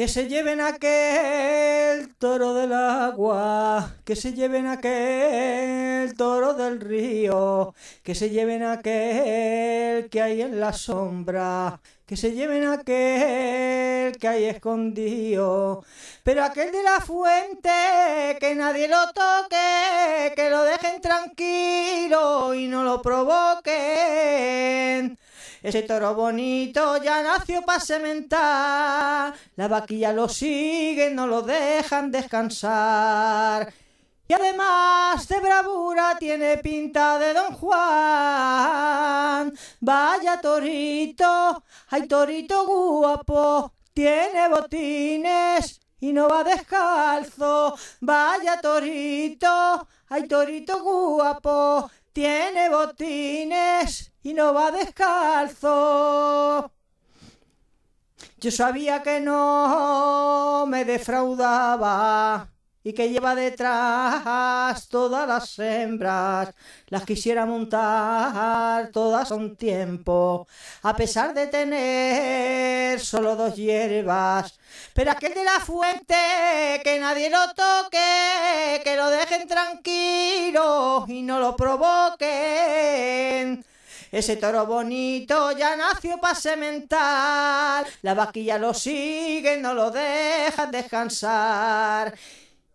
Que se lleven aquel toro del agua, que se lleven aquel toro del río, que se lleven aquel que hay en la sombra, que se lleven aquel que hay escondido, pero aquel de la fuente, que nadie lo toque, que lo dejen tranquilo y no lo provoquen. Ese toro bonito ya nació para sementar. La vaquilla lo sigue, no lo dejan descansar. Y además de bravura tiene pinta de don Juan. Vaya torito, hay torito guapo, tiene botines y no va descalzo. Vaya torito, hay torito guapo, tiene botines y no va descalzo. Yo sabía que no me defraudaba y que lleva detrás todas las hembras, las quisiera montar todas a un tiempo, a pesar de tener solo dos hierbas. Pero aquel de la fuente, que nadie lo toque, que lo dejen tranquilo y no lo provoquen. Ese toro bonito ya nació para sementar. La vaquilla lo sigue, no lo deja descansar.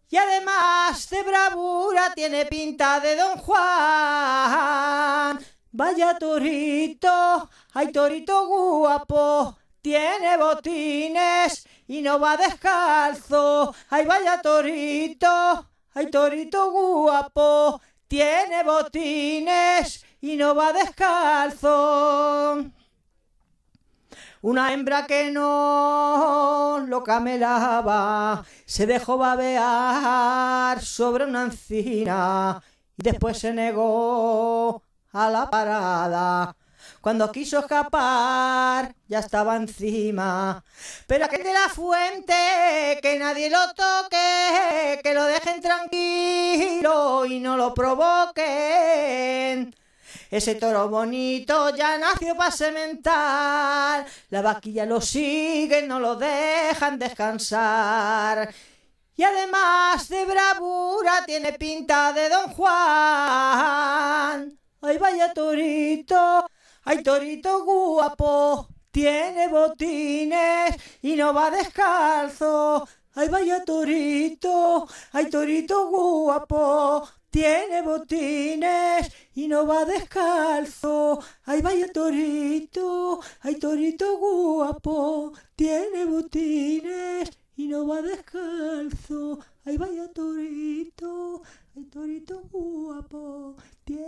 Y además de bravura tiene pinta de Don Juan. Vaya torito, hay torito guapo, tiene botines y no va descalzo. Ay, vaya torito, ay, torito guapo, tiene botines y no va descalzo. Una hembra que no lo camelaba se dejó babear sobre una encina y después se negó a la parada cuando quiso escapar, ya estaba encima. Pero aquel de la fuente, que nadie lo toque, que lo dejen tranquilo y no lo provoquen. Ese toro bonito ya nació para sementar. La vaquilla lo sigue, no lo dejan descansar. Y además de bravura tiene pinta de Don Juan. ¡Ay, vaya torito! Ay, torito guapo, tiene botines y no va descalzo. Ay, vaya torito, ay, torito guapo, tiene botines y no va descalzo. Ay, vaya torito, ay, torito guapo, tiene botines y no va descalzo. Ay, vaya torito, ay, torito guapo, tiene...